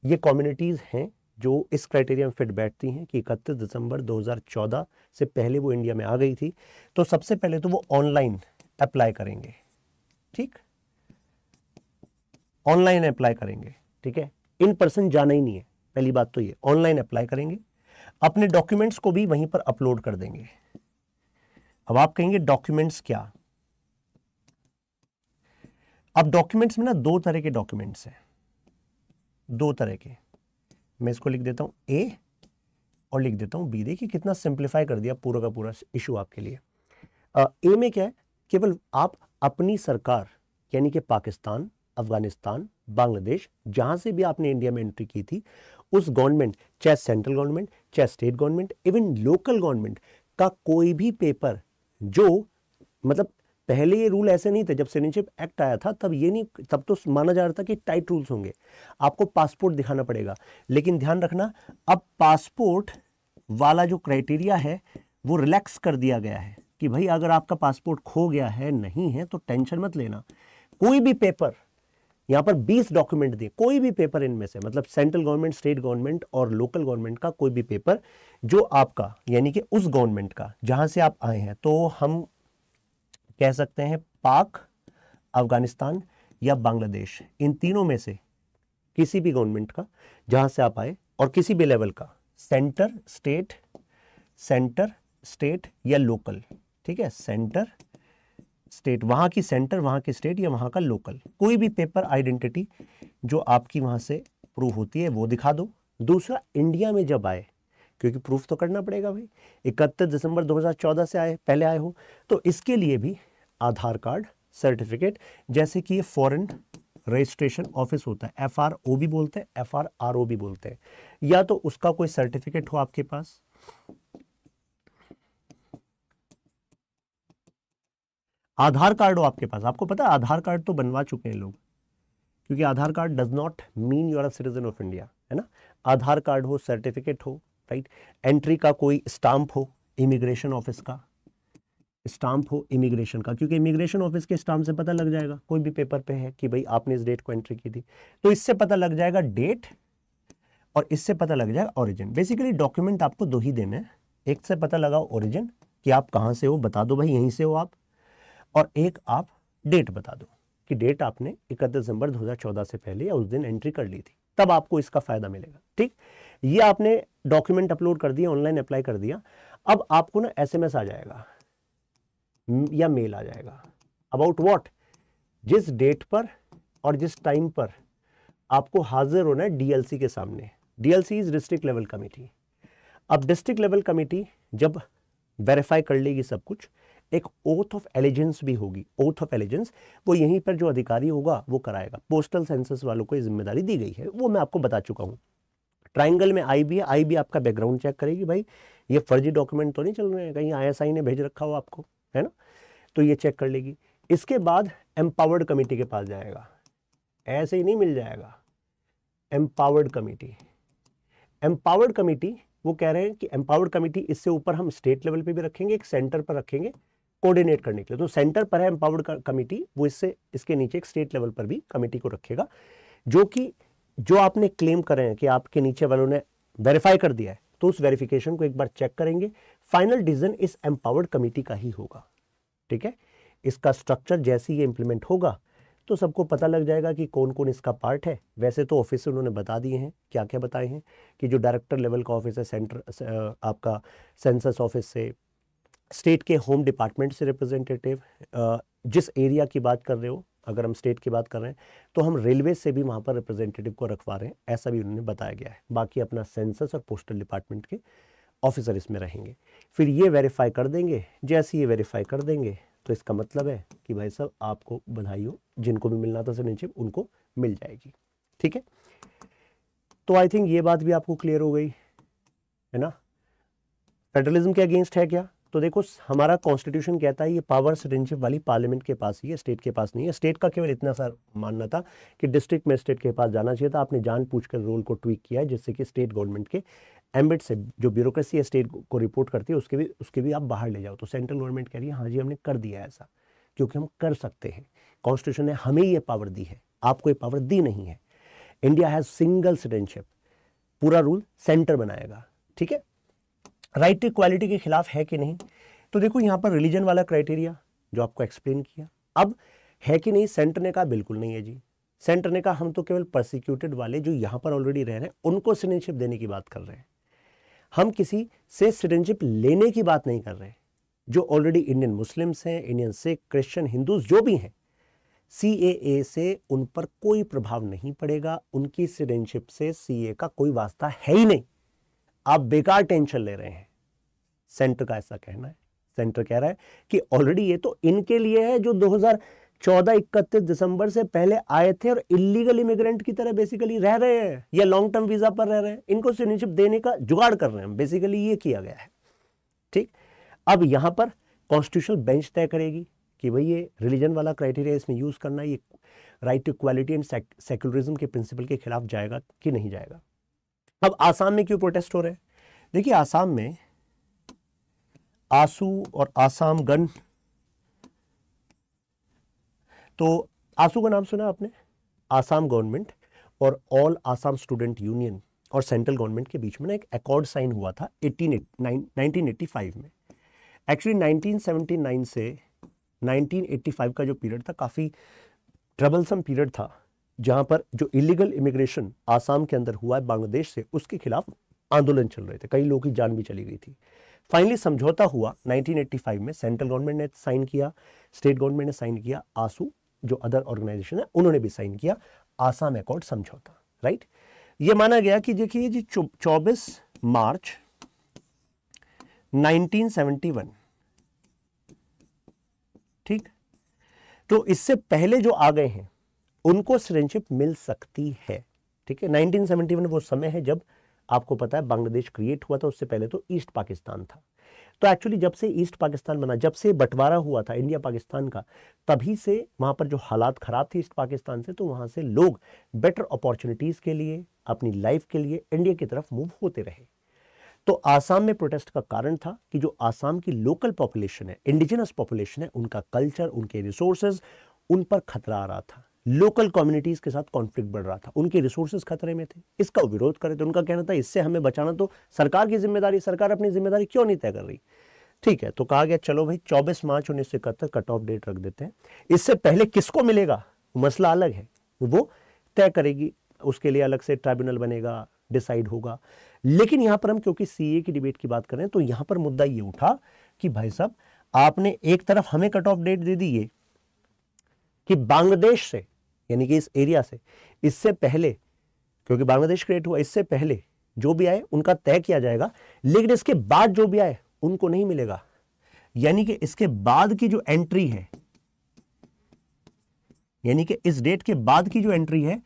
ये कम्युनिटीज़ हैं जो इस क्राइटेरिया में फिट बैठती हैं कि 31 दिसंबर 2014 से पहले वो इंडिया में आ गई थी तो सबसे पहले तो वो ऑनलाइन अप्लाई करेंगे ठीक ऑनलाइन अप्लाई करेंगे ठीक है इन पर्सन जाना ही नहीं है पहली बात तो ये ऑनलाइन अप्लाई करेंगे अपने डॉक्यूमेंट्स को भी वहीं पर अपलोड कर देंगे अब आप कहेंगे डॉक्यूमेंट्स क्या अब डॉक्यूमेंट्स में ना दो तरह के डॉक्यूमेंट्स हैं दो तरह के मैं इसको लिख देता हूं ए और लिख देता हूं बी देखिए कितना सिंप्लीफाई कर दिया पूरा का पूरा इशू आपके लिए आ, ए में क्या है केवल आप अपनी सरकार यानी कि पाकिस्तान अफगानिस्तान बांग्लादेश जहां से भी आपने इंडिया में एंट्री की थी उस गवर्नमेंट चाहे सेंट्रल गवर्नमेंट चाहे state government even local government का कोई भी पेपर जो मतलब पहले ये रूल ऐसे नहीं थे जब सिटीजनशिप एक्ट आया था तब ये नहीं तब तो माना जा रहा था कि टाइट रूल्स होंगे आपको पासपोर्ट दिखाना पड़ेगा लेकिन ध्यान रखना अब पासपोर्ट वाला जो क्राइटेरिया है वो रिलैक्स कर दिया गया है कि भाई अगर आपका पासपोर्ट खो गया है नहीं है तो टेंशन मत लेना कोई भी पेपर यहां पर 20 डॉक्यूमेंट दिए कोई भी पेपर इनमें से मतलब सेंट्रल गवर्नमेंट स्टेट गवर्नमेंट और लोकल गवर्नमेंट का कोई भी पेपर जो आपका यानी कि उस गवर्नमेंट का जहां से आप आए हैं तो हम कह सकते हैं पाक अफगानिस्तान या बांग्लादेश इन तीनों में से किसी भी गवर्नमेंट का जहां से आप आए और किसी भी लेवल का सेंटर स्टेट सेंटर स्टेट या लोकल ठीक है सेंटर स्टेट वहाँ की सेंटर वहाँ के स्टेट या वहाँ का लोकल कोई भी पेपर आइडेंटिटी जो आपकी वहाँ से प्रूव होती है वो दिखा दो दूसरा इंडिया में जब आए क्योंकि प्रूफ तो करना पड़ेगा भाई इकहत्तर दिसंबर 2014 से आए पहले आए हो तो इसके लिए भी आधार कार्ड सर्टिफिकेट जैसे कि ये फॉरेन रजिस्ट्रेशन ऑफिस होता है एफ आर ओ भी बोलते हैं एफ आर आर ओ भी बोलते हैं या तो उसका कोई सर्टिफिकेट हो आपके पास आधार कार्ड हो आपके पास आपको पता है आधार कार्ड तो बनवा चुके हैं लोग क्योंकि Aadhaar card does not mean you are a citizen of India है ना आधार कार्ड हो सर्टिफिकेट हो राइट एंट्री का कोई स्टाम्प हो इमिग्रेशन ऑफिस का स्टाम्प हो इमिग्रेशन का क्योंकि इमिग्रेशन ऑफिस के स्टाम्प से पता लग जाएगा कोई भी पेपर पे है कि भाई आपने इस डेट को एंट्री की थी तो इससे पता लग जाएगा डेट और इससे पता लग जाएगा ओरिजिन बेसिकली डॉक्यूमेंट आपको दो ही देने हैं एक से पता लगा ओरिजिन कि आप कहाँ से हो बता दो भाई यहीं से हो आप और एक आप डेट बता दो कि डेट आपने इकतीस दिसंबर 2014 से पहले या उस दिन एंट्री कर ली थी तब आपको इसका फायदा मिलेगा ठीक ये आपने डॉक्यूमेंट अपलोड कर दिया ऑनलाइन अप्लाई कर दिया अब आपको ना एसएमएस आ जाएगा या मेल आ जाएगा अबाउट वॉट जिस डेट पर और जिस टाइम पर आपको हाजिर होना है डीएलसी के सामने DLC is district level committee अब डिस्ट्रिक्ट लेवल कमेटी जब वेरीफाई कर लेगी सब कुछ एक ओथ ऑफ एलिजेंस भी होगी ओथ ऑफ एलिजेंस वो यहीं पर जो अधिकारी होगा वो कराएगा पोस्टल सेंसस वालों को जिम्मेदारी दी गई है वो मैं आपको बता चुका हूँ ट्राइंगल में आई भी है आई भी आपका बैकग्राउंड चेक करेगी भाई ये फर्जी डॉक्यूमेंट तो नहीं चल रहे हैं कहीं आईएसआई ने भेज रखा हो आपको है ना तो ये चेक कर लेगी इसके बाद एम्पावर्ड कमेटी के पास जाएगा ऐसे ही नहीं मिल जाएगा एम्पावर्ड कमेटी एम्पावर्ड कमेटी वो कह रहे हैं कि एम्पावर्ड कमेटी इससे ऊपर हम स्टेट लेवल पे भी रखेंगे एक सेंटर पर रखेंगे कोऑर्डिनेट करने के लिए तो सेंटर पर है एम्पावर्ड कमेटी वो इससे इसके नीचे एक स्टेट लेवल पर भी कमेटी को रखेगा जो कि जो आपने क्लेम करें हैं कि आपके नीचे वालों ने वेरीफाई कर दिया है तो उस वेरिफिकेशन को एक बार चेक करेंगे फाइनल डिसीजन इस एम्पावर्ड कमेटी का ही होगा ठीक है इसका स्ट्रक्चर जैसे ही इम्प्लीमेंट होगा तो सबको पता लग जाएगा कि कौन कौन इसका पार्ट है वैसे तो ऑफिस उन्होंने बता दिए हैं क्या क्या बताए हैं कि जो डायरेक्टर लेवल का ऑफिस है सेंटर आपका सेंसस ऑफिस से स्टेट के होम डिपार्टमेंट से रिप्रेजेंटेटिव जिस एरिया की बात कर रहे हो अगर हम स्टेट की बात कर रहे हैं तो हम रेलवे से भी वहाँ पर रिप्रेजेंटेटिव को रखवा रहे हैं ऐसा भी उन्होंने बताया गया है बाकी अपना सेंसस और पोस्टल डिपार्टमेंट के ऑफिसर इसमें रहेंगे फिर ये वेरीफाई कर देंगे जैसे ये वेरीफाई कर देंगे तो इसका मतलब है कि भाई साहब आपको बधाई हो जिनको भी मिलना था सिटीजनशिप उनको मिल जाएगी ठीक है तो आई थिंक ये बात भी आपको क्लियर हो गई है ना फेडरलिज्म के अगेंस्ट है क्या तो देखो हमारा कॉन्स्टिट्यूशन कहता है ये पावर सिटीजनशिप वाली पार्लियामेंट के पास ही है स्टेट के पास नहीं है स्टेट का केवल इतना सा मानना था कि डिस्ट्रिक्ट मजिस्ट्रेट के पास जाना चाहिए था आपने जान पूछ कर रोल को ट्वीक किया है जिससे कि स्टेट गवर्नमेंट के एम्बिट से जो ब्यूरोक्रेसी है स्टेट को रिपोर्ट करती है उसके भी उसके भी आप बाहर ले जाओ तो सेंट्रल गवर्नमेंट कह रही है हाँ जी हमने कर दिया ऐसा क्योंकि हम कर सकते हैं कॉन्स्टिट्यूशन ने हमें ये पावर दी है आपको ये पावर दी नहीं है इंडिया हैज़ सिंगल सिटीजनशिप पूरा रूल सेंटर बनाएगा ठीक है राइट टू इक्वालिटी के खिलाफ है कि नहीं तो देखो यहाँ पर रिलीजन वाला क्राइटेरिया जो आपको एक्सप्लेन किया अब है कि नहीं सेंटर ने कहा बिल्कुल नहीं है जी सेंटर ने कहा हम तो केवल प्रोसिक्यूटेड वाले जो यहाँ पर ऑलरेडी रह रहे हैं उनको सिटीजनशिप देने की बात कर रहे हैं हम किसी से सिटीजनशिप लेने की बात नहीं कर रहे जो ऑलरेडी इंडियन मुस्लिम्स हैं इंडियन सिख क्रिश्चियन हिंदू जो भी हैं सी से उन पर कोई प्रभाव नहीं पड़ेगा उनकी सिटीजनशिप से सी का कोई वास्ता है ही नहीं आप बेकार टेंशन ले रहे हैं सेंटर का ऐसा कहना है सेंटर कह रहा है कि ऑलरेडी ये तो इनके लिए है जो 2014 इकतीस दिसंबर से पहले आए थे और इलीगल इमिग्रेंट की तरह बेसिकली रह रहे हैं या लॉन्ग टर्म वीजा पर रह रहे हैं इनको सिटीजनशिप देने का जुगाड़ कर रहे हैं बेसिकली ये किया गया है ठीक अब यहां पर कॉन्स्टिट्यूशनल बेंच तय करेगी कि भाई ये रिलीजन वाला क्राइटेरिया इसमें यूज़ करना ये right to equality and secularism के प्रिंसिपल के खिलाफ जाएगा कि नहीं जाएगा अब आसाम में क्यों प्रोटेस्ट हो रहे हैं देखिए आसाम में आसू और आसाम गन तो आसू का नाम सुना आपने आसाम गवर्नमेंट और ऑल आसाम स्टूडेंट यूनियन और सेंट्रल गवर्नमेंट के बीच में ना एक अकॉर्ड साइन हुआ था 1985 में एक्चुअली 1979 से 1985 का जो पीरियड था काफ़ी ट्रबलसम पीरियड था जहां पर जो इलीगल इमिग्रेशन आसाम के अंदर हुआ है बांग्लादेश से उसके खिलाफ आंदोलन चल रहे थे कई लोगों की जान भी चली गई थी फाइनली समझौता हुआ 1985 में सेंट्रल गवर्नमेंट ने साइन किया स्टेट गवर्नमेंट ने साइन किया आसू जो अदर ऑर्गेनाइजेशन है उन्होंने भी साइन किया आसाम अकॉर्ड समझौता राइट ये माना गया कि देखिए जी चौबीस मार्च नाइनटीन ठीक तो इससे पहले जो आ गए हैं उनको सिटीजनशिप मिल सकती है ठीक है 1971 वो समय है जब आपको पता है बांग्लादेश क्रिएट हुआ था उससे पहले तो ईस्ट पाकिस्तान था तो एक्चुअली जब से ईस्ट पाकिस्तान बना जब से बंटवारा हुआ था इंडिया पाकिस्तान का तभी से वहां पर जो हालात ख़राब थे ईस्ट पाकिस्तान से तो वहां से लोग बेटर अपॉर्चुनिटीज़ के लिए अपनी लाइफ के लिए इंडिया की तरफ मूव होते रहे तो आसाम में प्रोटेस्ट का कारण था कि जो आसाम की लोकल पॉपुलेशन है इंडिजिनस पॉपुलेशन है उनका कल्चर उनके रिसोर्सेज उन पर खतरा आ रहा था लोकल कम्युनिटीज़ के साथ कॉन्फ्लिक्ट बढ़ रहा था उनके रिसोर्सेज खतरे में थे इसका विरोध करे थे उनका कहना था इससे हमें बचाना तो सरकार की जिम्मेदारी सरकार अपनी जिम्मेदारी क्यों नहीं तय कर रही ठीक है तो कहा गया चलो भाई 24 मार्च उन्नीस सौ इकहत्तर कट ऑफ डेट रख देते हैं इससे पहले किसको मिलेगा मसला अलग है वो तय करेगी उसके लिए अलग से ट्राइब्यूनल बनेगा डिसाइड होगा लेकिन यहां पर हम क्योंकि सीए की डिबेट की बात करें तो यहां पर मुद्दा ये उठा कि भाई साहब आपने एक तरफ हमें कट ऑफ डेट दे दी ये कि बांग्लादेश से यानी कि इस एरिया से इससे पहले क्योंकि बांग्लादेश क्रिएट हुआ इससे पहले जो भी आए उनका तय किया जाएगा लेकिन इसके बाद जो भी आए उनको नहीं मिलेगा यानी कि इसके बाद की जो एंट्री है यानी कि इस डेट के बाद की जो एंट्री है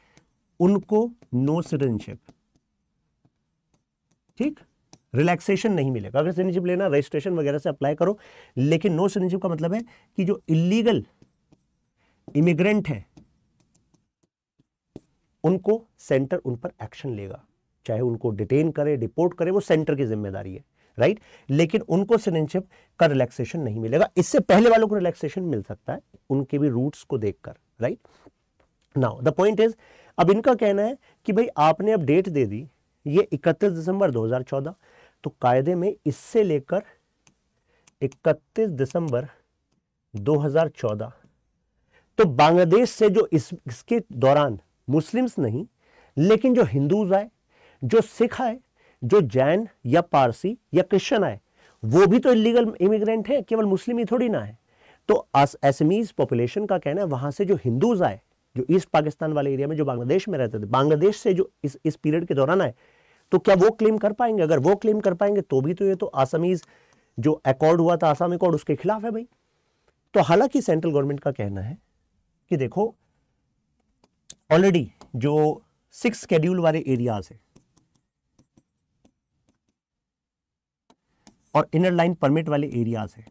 उनको नो सिटीजनशिप ठीक रिलैक्सेशन नहीं मिलेगा अगर सिटीजनशिप लेना रजिस्ट्रेशन वगैरह से अप्लाई करो लेकिन नो सिटीजनशिप का मतलब है कि जो इलीगल इमिग्रेंट है उनको सेंटर उन पर एक्शन लेगा चाहे उनको डिटेन करे डिपोर्ट करे वो सेंटर की जिम्मेदारी है राइट लेकिन उनको सिटीजनशिप का रिलैक्सेशन नहीं मिलेगा इससे पहले वालों को रिलैक्सेशन मिल सकता है उनके भी रूट्स को देखकर right now the point is अब इनका कहना है कि भाई आपने अब डेट दे दी ये 31 दिसंबर 2014 तो कायदे में इससे लेकर 31 दिसंबर 2014 तो बांग्लादेश से जो इस इसके दौरान मुस्लिम्स नहीं लेकिन जो हिंदूज आए जो सिख आए जो जैन या पारसी या क्रिश्चियन आए वो भी तो इलीगल इमिग्रेंट है केवल मुस्लिम ही थोड़ी ना है तो एसमीज पॉपुलेशन का कहना है वहां से जो हिंदूज आए जो ईस्ट पाकिस्तान वाले एरिया में जो बांग्लादेश में रहते थे बांग्लादेश से जो इस इस पीरियड के दौरान आए तो क्या वो क्लेम कर पाएंगे अगर वो क्लेम कर पाएंगे तो भी तो ये तो आसमीज जो अकॉर्ड हुआ था आसाम अकॉर्ड उसके खिलाफ है भाई तो हालांकि सेंट्रल गवर्नमेंट का कहना है कि देखो ऑलरेडी जो सिक्स स्केड्यूल वाले एरियाज हैं और इनर लाइन परमिट वाले एरियाज हैं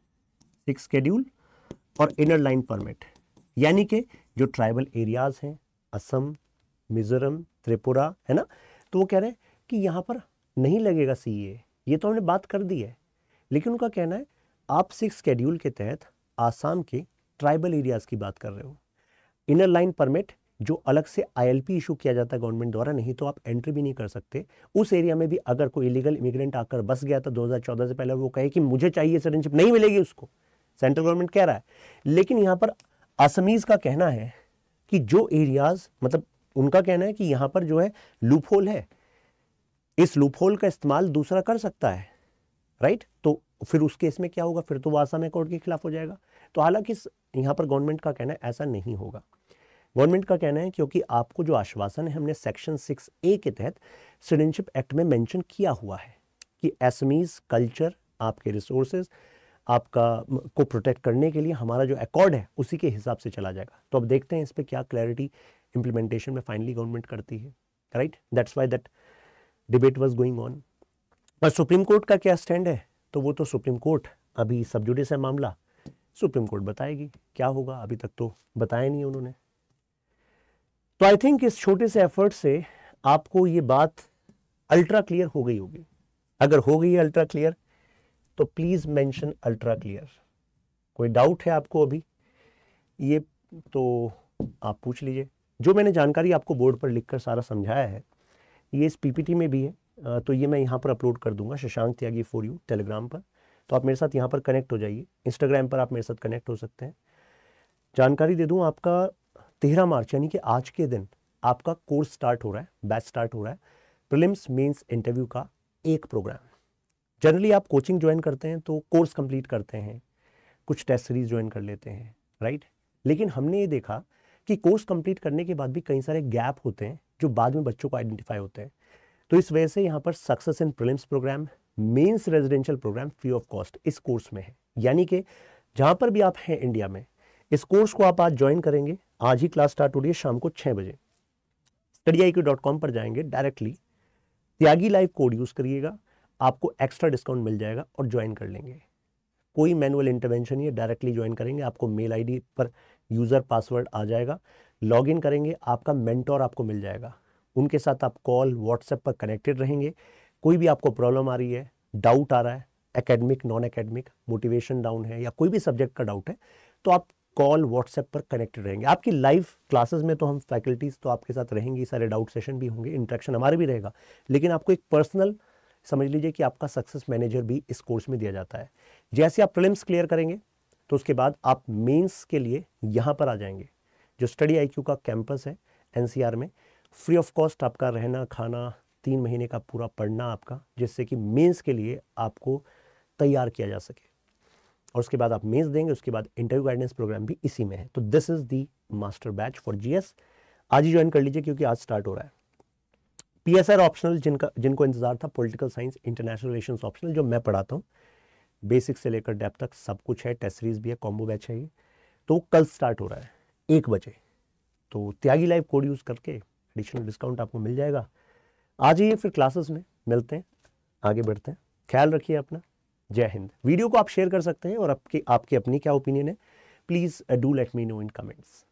सिक्स स्केड्यूल और इनर लाइन परमिट यानी कि जो ट्राइबल एरियाज हैं असम मिजोरम त्रिपुरा है ना तो वो कह रहे हैं कि यहां पर नहीं लगेगा सीए ये तो हमने बात कर दी है लेकिन उनका कहना है आप सिक्स स्केड्यूल के तहत आसाम के ट्राइबल एरियाज़ की बात कर रहे हो इनर लाइन परमिट जो अलग से आईएलपी इशू किया जाता है गवर्नमेंट द्वारा नहीं तो आप एंट्री भी नहीं कर सकते उस एरिया में भी अगर कोई इलीगल इमिग्रेंट आकर बस गया था 2014 से पहले वो कहे कि मुझे चाहिए सिटीजनशिप नहीं मिलेगी उसको सेंट्रल गवर्नमेंट कह रहा है लेकिन यहाँ पर असमीज़ का कहना है कि जो एरियाज़ मतलब उनका कहना है कि यहाँ पर जो है लूपहोल है इस लूपहोल का इस्तेमाल दूसरा कर सकता है राइट तो फिर उस केस में क्या होगा फिर तो वो आसाम कोर्ट के खिलाफ हो जाएगा तो हालांकि यहाँ पर गवर्नमेंट का कहना है ऐसा नहीं होगा गवर्नमेंट का कहना है क्योंकि आपको जो आश्वासन है हमने सेक्शन सिक्स ए के तहत सिटीजनशिप एक्ट में मेंशन किया हुआ है कि एसमीज कल्चर आपके रिसोर्सेज आपका को प्रोटेक्ट करने के लिए हमारा जो अकॉर्ड है उसी के हिसाब से चला जाएगा तो अब देखते हैं इस पर क्या क्लैरिटी इम्प्लीमेंटेशन में फाइनली गवर्नमेंट करती है right that's why that debate was going on पर सुप्रीम कोर्ट का क्या स्टैंड है तो वो तो सुप्रीम कोर्ट अभी सबजुडिस है मामला सुप्रीम कोर्ट बताएगी क्या होगा अभी तक तो बताया नहीं उन्होंने तो आई थिंक इस छोटे से एफर्ट से आपको ये बात अल्ट्रा क्लियर हो गई होगी अगर हो गई है अल्ट्रा क्लियर तो प्लीज़ मेंशन अल्ट्रा क्लियर कोई डाउट है आपको अभी ये तो आप पूछ लीजिए जो मैंने जानकारी आपको बोर्ड पर लिखकर सारा समझाया है ये इस पीपीटी में भी है तो ये मैं यहाँ पर अपलोड कर दूंगा Shashank Tyagi for you Telegram पर तो आप मेरे साथ यहाँ पर कनेक्ट हो जाइए इंस्टाग्राम पर आप मेरे साथ कनेक्ट हो सकते हैं जानकारी दे दूँ आपका तेरह मार्च यानी कि आज के दिन आपका कोर्स स्टार्ट हो रहा है बैच स्टार्ट हो रहा है प्रिलिम्स मेंस इंटरव्यू का एक प्रोग्राम जनरली आप कोचिंग ज्वाइन करते हैं तो कोर्स कंप्लीट करते हैं कुछ टेस्ट सीरीज ज्वाइन कर लेते हैं राइट लेकिन हमने ये देखा कि कोर्स कंप्लीट करने के बाद भी कई सारे गैप होते हैं जो बाद में बच्चों को आइडेंटिफाई होते हैं तो इस वजह से यहाँ पर success in prelims programme mains residential programme free of cost इस कोर्स में है यानी कि जहाँ पर भी आप हैं इंडिया में इस कोर्स को आप आज ज्वाइन करेंगे आज ही क्लास स्टार्ट हो रही है शाम को छः बजे स्टडी डॉट कॉम पर जाएंगे directly Tyagi live code use करिएगा आपको एक्स्ट्रा डिस्काउंट मिल जाएगा और ज्वाइन कर लेंगे कोई मैनुअल इंटरवेंशन या है डायरेक्टली ज्वाइन करेंगे आपको मेल आईडी पर यूज़र पासवर्ड आ जाएगा लॉग इन करेंगे आपका मेंटोर आपको मिल जाएगा उनके साथ आप कॉल व्हाट्सएप पर कनेक्टेड रहेंगे कोई भी आपको प्रॉब्लम आ रही है डाउट आ रहा है academic non academic motivation down है या कोई भी सब्जेक्ट का डाउट है तो आप कॉल व्हाट्सएप पर कनेक्टेड रहेंगे आपकी लाइव क्लासेस में तो हम फैकल्टीज़ तो आपके साथ रहेंगी सारे डाउट सेशन भी होंगे इंट्रैक्शन हमारे भी रहेगा लेकिन आपको एक पर्सनल समझ लीजिए कि आपका सक्सेस मैनेजर भी इस कोर्स में दिया जाता है जैसे आप प्रिलिम्स क्लियर करेंगे तो उसके बाद आप मेन्स के लिए यहाँ पर आ जाएंगे जो स्टडी आई का कैंपस है एन में फ्री ऑफ कॉस्ट आपका रहना खाना तीन महीने का पूरा पढ़ना आपका जिससे कि मेंस के लिए आपको तैयार किया जा सके और उसके बाद आप मेंस देंगे उसके बाद इंटरव्यू गाइडेंस प्रोग्राम भी इसी में है तो this is the master batch for GS आज ही ज्वाइन कर लीजिए क्योंकि आज स्टार्ट हो रहा है पीएसआर ऑप्शनल जिनका जिनको इंतजार था political science international relation optional जो मैं पढ़ाता हूँ बेसिक से लेकर डेप तक सब कुछ है टेस्ट सीरीज भी है कॉम्बो बैच है ये तो कल स्टार्ट हो रहा है एक बजे तो त्यागी लाइव कोड यूज़ करके एडिशनल डिस्काउंट आपको मिल जाएगा आ जाइए फिर क्लासेस में मिलते हैं आगे बढ़ते हैं ख्याल रखिए अपना जय हिंद वीडियो को आप शेयर कर सकते हैं और आपकी आपकी अपनी क्या ओपिनियन है please do let me know in comments